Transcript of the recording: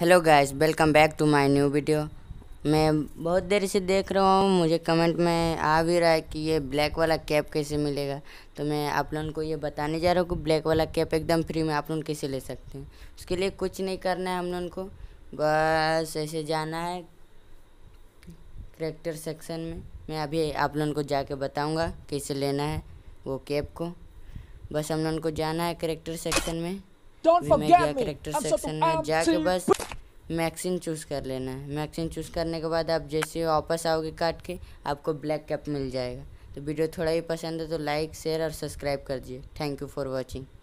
hello guys welcome back to my new video मैं बहुत देर से देख रहा हूँ मुझे कमेंट में आ भी रहा है कि ये ब्लैक वाला कैप कैसे मिलेगा तो मैं आप लोगों को ये बताने जा रहा हूँ कि ब्लैक वाला कैप एकदम फ्री में आप लोग कैसे ले सकते हैं उसके लिए कुछ नहीं करना है हम लोगों को बस ऐसे जाना है करेक्टर सेक्शन में मैं अभी आप लोगों को जाके बताऊँगा कैसे लेना है वो कैप को बस हम लोगों को जाना है करेक्टर सेक्शन में करेक्टर सेक्शन में जाके बस मैक्सिन चूज़ कर लेना है मैक्सिन चूज़ करने के बाद आप जैसे वापस आओगे काट के आपको ब्लैक कैप मिल जाएगा तो वीडियो थोड़ा ही पसंद है तो लाइक शेयर और सब्सक्राइब कर दीजिए थैंक यू फॉर वॉचिंग